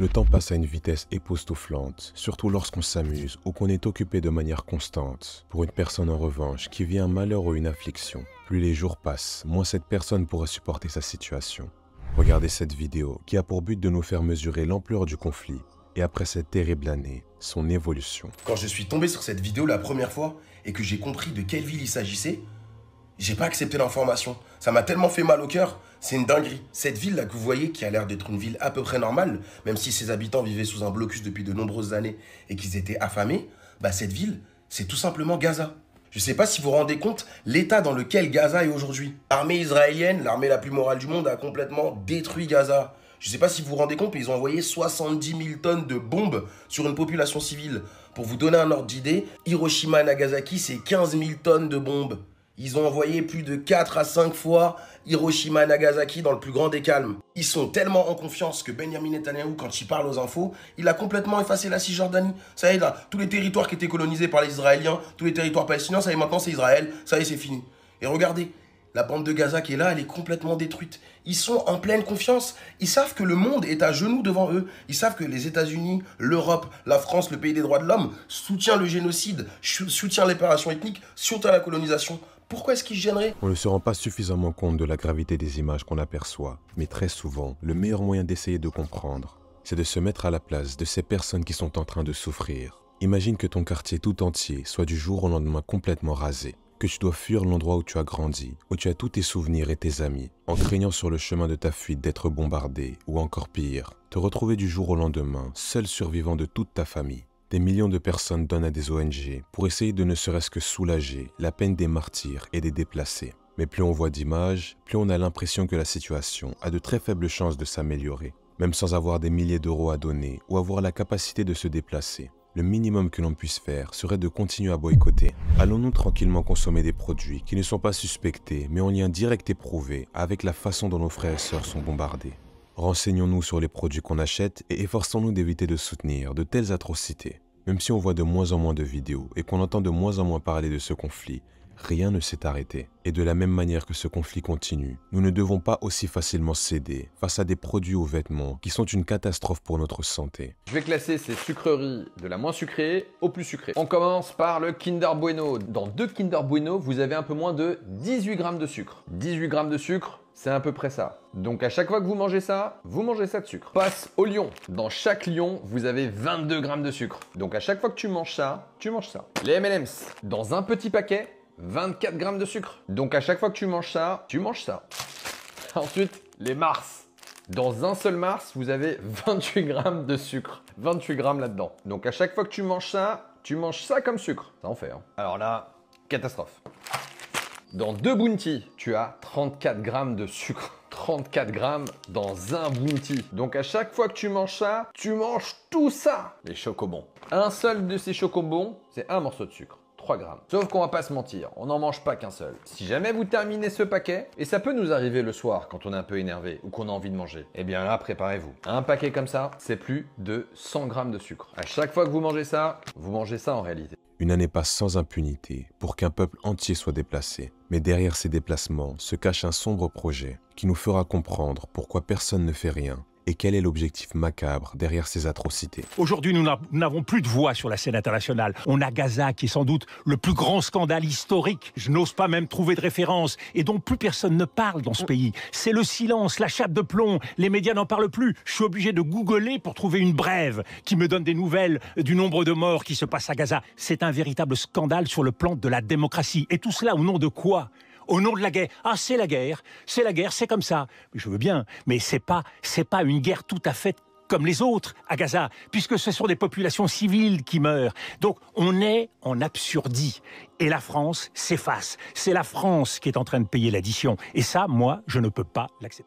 Le temps passe à une vitesse époustouflante, surtout lorsqu'on s'amuse ou qu'on est occupé de manière constante. Pour une personne en revanche qui vit un malheur ou une affliction, plus les jours passent, moins cette personne pourra supporter sa situation. Regardez cette vidéo qui a pour but de nous faire mesurer l'ampleur du conflit et après cette terrible année, son évolution. Quand je suis tombé sur cette vidéo la première fois et que j'ai compris de quelle ville il s'agissait, j'ai pas accepté l'information. Ça m'a tellement fait mal au cœur. C'est une dinguerie. Cette ville là que vous voyez, qui a l'air d'être une ville à peu près normale, même si ses habitants vivaient sous un blocus depuis de nombreuses années et qu'ils étaient affamés, bah cette ville, c'est tout simplement Gaza. Je sais pas si vous vous rendez compte l'état dans lequel Gaza est aujourd'hui. Armée israélienne, l'armée la plus morale du monde, a complètement détruit Gaza. Je sais pas si vous vous rendez compte, mais ils ont envoyé 70 000 tonnes de bombes sur une population civile. Pour vous donner un ordre d'idée, Hiroshima et Nagasaki, c'est 15 000 tonnes de bombes. Ils ont envoyé plus de 4 à 5 fois Hiroshima et Nagasaki dans le plus grand des calmes. Ils sont tellement en confiance que Benjamin Netanyahu, quand il parle aux infos, il a complètement effacé la Cisjordanie. Ça y est, là, tous les territoires qui étaient colonisés par les Israéliens, tous les territoires palestiniens, ça y est, maintenant c'est Israël, ça y est, c'est fini. Et regardez, la bande de Gaza qui est là, elle est complètement détruite. Ils sont en pleine confiance. Ils savent que le monde est à genoux devant eux. Ils savent que les États-Unis, l'Europe, la France, le pays des droits de l'homme soutient le génocide, soutient l'épuration ethnique, soutient la colonisation. Pourquoi est-ce qu'il gênerait On ne se rend pas suffisamment compte de la gravité des images qu'on aperçoit, mais très souvent, le meilleur moyen d'essayer de comprendre, c'est de se mettre à la place de ces personnes qui sont en train de souffrir. Imagine que ton quartier tout entier soit du jour au lendemain complètement rasé, que tu dois fuir l'endroit où tu as grandi, où tu as tous tes souvenirs et tes amis, en craignant sur le chemin de ta fuite d'être bombardé, ou encore pire, te retrouver du jour au lendemain, seul survivant de toute ta famille. Des millions de personnes donnent à des ONG pour essayer de ne serait-ce que soulager la peine des martyrs et des déplacés. Mais plus on voit d'images, plus on a l'impression que la situation a de très faibles chances de s'améliorer. Même sans avoir des milliers d'euros à donner ou avoir la capacité de se déplacer, le minimum que l'on puisse faire serait de continuer à boycotter. Allons-nous tranquillement consommer des produits qui ne sont pas suspectés mais en lien direct et prouvé avec la façon dont nos frères et sœurs sont bombardés Renseignons-nous sur les produits qu'on achète et efforçons-nous d'éviter de soutenir de telles atrocités. Même si on voit de moins en moins de vidéos et qu'on entend de moins en moins parler de ce conflit, rien ne s'est arrêté. Et de la même manière que ce conflit continue, nous ne devons pas aussi facilement céder face à des produits ou vêtements qui sont une catastrophe pour notre santé. Je vais classer ces sucreries de la moins sucrée au plus sucrée. On commence par le Kinder Bueno. Dans deux Kinder Bueno, vous avez un peu moins de 18 grammes de sucre. 18 grammes de sucre, c'est à peu près ça. Donc à chaque fois que vous mangez ça, vous mangez ça de sucre. Passe au lion. Dans chaque lion, vous avez 22 grammes de sucre. Donc à chaque fois que tu manges ça, tu manges ça. Les MLMs. Dans un petit paquet, 24 grammes de sucre. Donc à chaque fois que tu manges ça, tu manges ça. Ensuite, les Mars. Dans un seul Mars, vous avez 28 grammes de sucre. 28 grammes là-dedans. Donc à chaque fois que tu manges ça, tu manges ça comme sucre. Ça en fait. Hein. Alors là, catastrophe. Dans deux bounty, tu as 34 grammes de sucre. 34 grammes dans un bounty. Donc à chaque fois que tu manges ça, tu manges tout ça. Les chocobons. Un seul de ces chocobons, c'est un morceau de sucre. 3 grammes. Sauf qu'on va pas se mentir, on n'en mange pas qu'un seul. Si jamais vous terminez ce paquet, et ça peut nous arriver le soir quand on est un peu énervé ou qu'on a envie de manger, eh bien là, préparez-vous. Un paquet comme ça, c'est plus de 100 grammes de sucre. À chaque fois que vous mangez ça, vous mangez ça en réalité. Une année passe sans impunité pour qu'un peuple entier soit déplacé. Mais derrière ces déplacements se cache un sombre projet qui nous fera comprendre pourquoi personne ne fait rien et quel est l'objectif macabre derrière ces atrocités. Aujourd'hui, nous n'avons plus de voix sur la scène internationale. On a Gaza, qui est sans doute le plus grand scandale historique. Je n'ose pas même trouver de référence et dont plus personne ne parle dans ce pays. C'est le silence, la chape de plomb. Les médias n'en parlent plus. Je suis obligé de googler pour trouver une brève qui me donne des nouvelles du nombre de morts qui se passent à Gaza. C'est un véritable scandale sur le plan de la démocratie. Et tout cela au nom de quoi au nom de la guerre. Ah, c'est la guerre, c'est la guerre, c'est comme ça. je veux bien, mais c'est pas, c'est pas une guerre tout à fait comme les autres à Gaza, puisque ce sont des populations civiles qui meurent. Donc on est en absurdie. Et la France s'efface. C'est la France qui est en train de payer l'addition. Et ça, moi, je ne peux pas l'accepter.